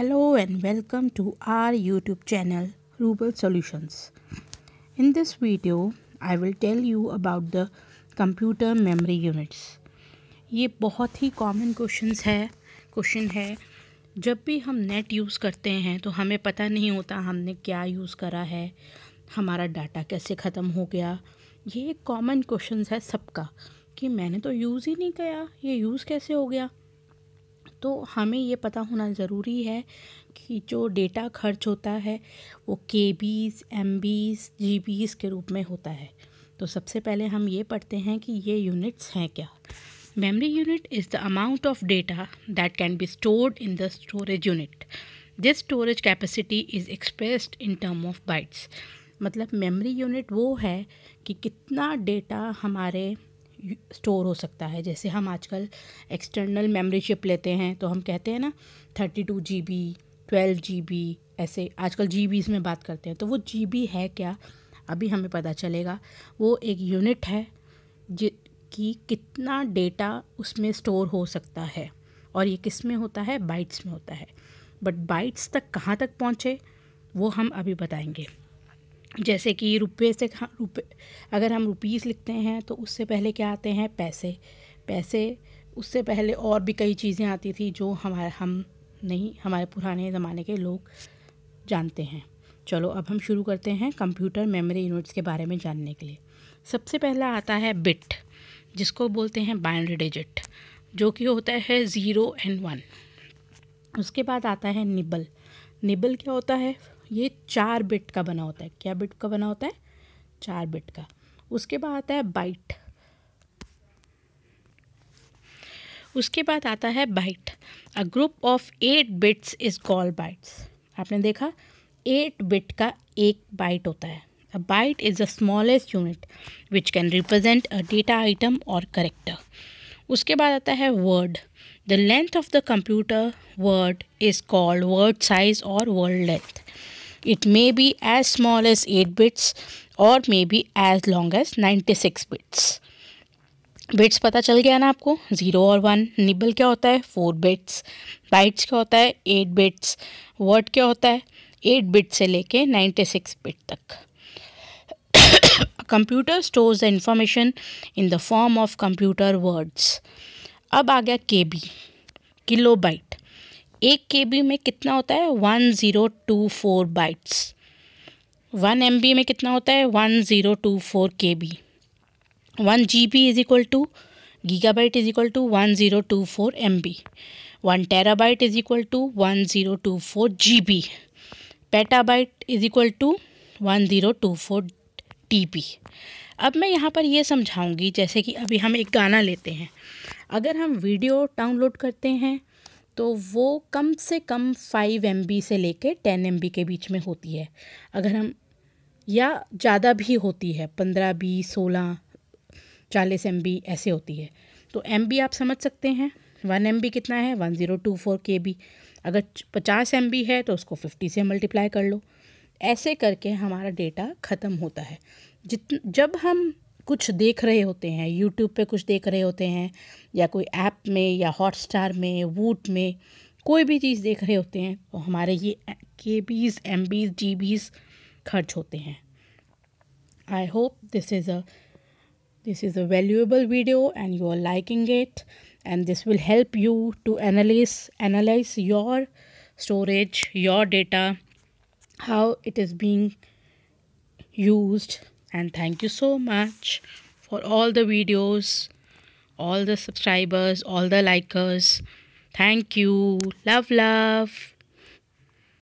Hello and welcome to our YouTube channel Ruble Solutions. In this video, I will tell you about the computer memory units. ये बहुत ही common questions है question है जब भी हम net use करते हैं तो हमें पता नहीं होता हमने क्या यूज़ करा है हमारा डाटा कैसे ख़त्म हो गया ये एक कॉमन क्वेश्चन है सबका कि मैंने तो यूज़ ही नहीं किया ये यूज़ कैसे हो गया तो हमें ये पता होना ज़रूरी है कि जो डेटा खर्च होता है वो के बीस एम बीस जी बीस के रूप में होता है तो सबसे पहले हम ये पढ़ते हैं कि ये यूनिट्स हैं क्या memory unit is the amount of data that can be stored in the storage unit this storage capacity is expressed in term of bytes मतलब मेमोरी यूनिट वो है कि कितना डेटा हमारे स्टोर हो सकता है जैसे हम आजकल एक्सटर्नल मेमोरी चिप लेते हैं तो हम कहते हैं ना thirty two G B twelve G B ऐसे आजकल जी बीज में बात करते हैं तो वो जी बी है क्या अभी हमें पता चलेगा वो एक यूनिट है जि कि कितना डेटा उसमें स्टोर हो सकता है और ये किस में होता है बाइट्स में होता है बट बाइट्स तक कहाँ तक पहुँचे वो हम अभी बताएंगे जैसे कि रुपये से रुपये अगर हम रुपीस लिखते हैं तो उससे पहले क्या आते हैं पैसे पैसे उससे पहले और भी कई चीज़ें आती थी जो हमारे हम नहीं हमारे पुराने ज़माने के लोग जानते हैं चलो अब हम शुरू करते हैं कंप्यूटर मेमोरी यूनिट्स के बारे में जानने के लिए सबसे पहला आता है बिट जिसको बोलते हैं बाइनरी डिजिट जो कि होता है ज़ीरो एंड वन उसके बाद आता है निबल निबल क्या होता है ये चार बिट का बना होता है क्या बिट का बना होता है चार बिट का उसके बाद आता है बाइट उसके बाद आता है byte a group of eight bits is called bytes आपने देखा एट बिट का एक बाइट होता है a byte is the smallest unit which can represent a data item और करेक्टर उसके बाद आता है word the length of the computer word is called word size और word length It may be as small as 8 bits और may be as long as 96 bits bits पता चल गया ना आपको ज़ीरो और वन निबल क्या होता है फोर बिट्स बाइट्स क्या होता है एट बिट्स वर्ड क्या होता है एट बिट से लेके नाइन्टी सिक्स बिट तक computer stores the information in the form of computer words अब आ गया के बी किलो बाइट एक के बी में कितना होता है one zero two four bytes one M B में कितना होता है one zero two four K B one G B is equal to giga byte is equal to one zero two four M B one tera byte is equal to one zero two four G B petabyte is equal to one zero two four T B अब मैं यहाँ पर यह समझाऊँगी जैसे कि अभी हम एक गाना लेते हैं अगर हम वीडियो डाउनलोड करते हैं तो वो कम से कम फाइव एम से लेके टेन एम के बीच में होती है अगर हम या ज़्यादा भी होती है पंद्रह बीस सोलह चालीस एम ऐसे होती है तो एम आप समझ सकते हैं वन एम कितना है one zero two four K B अगर पचास एम है तो उसको फिफ्टी से मल्टीप्लाई कर लो ऐसे करके हमारा डेटा ख़त्म होता है जित जब हम कुछ देख रहे होते हैं यूट्यूब पे कुछ देख रहे होते हैं या कोई ऐप में या हॉट स्टार में वूट में कोई भी चीज़ देख रहे होते हैं तो हमारे ये के बीज एम बीज जी बीस खर्च होते हैं I hope this is a this is a valuable video and you are liking it and this will help you to analyse analyse your storage your data how it is being used and thank you so much for all the videos all the subscribers all the likers thank you love love